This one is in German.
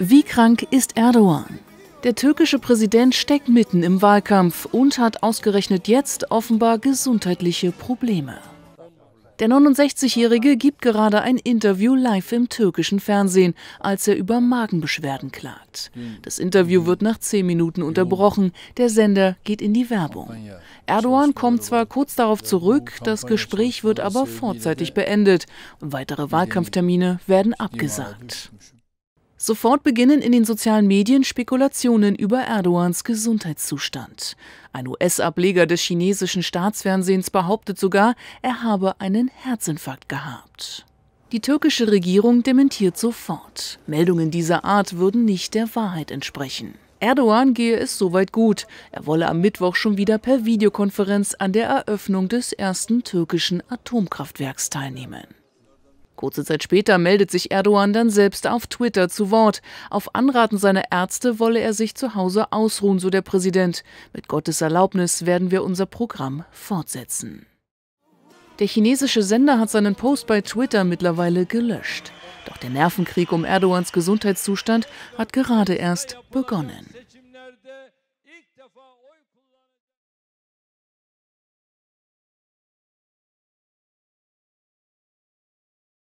Wie krank ist Erdogan? Der türkische Präsident steckt mitten im Wahlkampf und hat ausgerechnet jetzt offenbar gesundheitliche Probleme. Der 69-Jährige gibt gerade ein Interview live im türkischen Fernsehen, als er über Magenbeschwerden klagt. Das Interview wird nach zehn Minuten unterbrochen. Der Sender geht in die Werbung. Erdogan kommt zwar kurz darauf zurück, das Gespräch wird aber vorzeitig beendet. Weitere Wahlkampftermine werden abgesagt. Sofort beginnen in den sozialen Medien Spekulationen über Erdogans Gesundheitszustand. Ein US-Ableger des chinesischen Staatsfernsehens behauptet sogar, er habe einen Herzinfarkt gehabt. Die türkische Regierung dementiert sofort. Meldungen dieser Art würden nicht der Wahrheit entsprechen. Erdogan gehe es soweit gut. Er wolle am Mittwoch schon wieder per Videokonferenz an der Eröffnung des ersten türkischen Atomkraftwerks teilnehmen. Kurze Zeit später meldet sich Erdogan dann selbst auf Twitter zu Wort. Auf Anraten seiner Ärzte wolle er sich zu Hause ausruhen, so der Präsident. Mit Gottes Erlaubnis werden wir unser Programm fortsetzen. Der chinesische Sender hat seinen Post bei Twitter mittlerweile gelöscht. Doch der Nervenkrieg um Erdogans Gesundheitszustand hat gerade erst begonnen.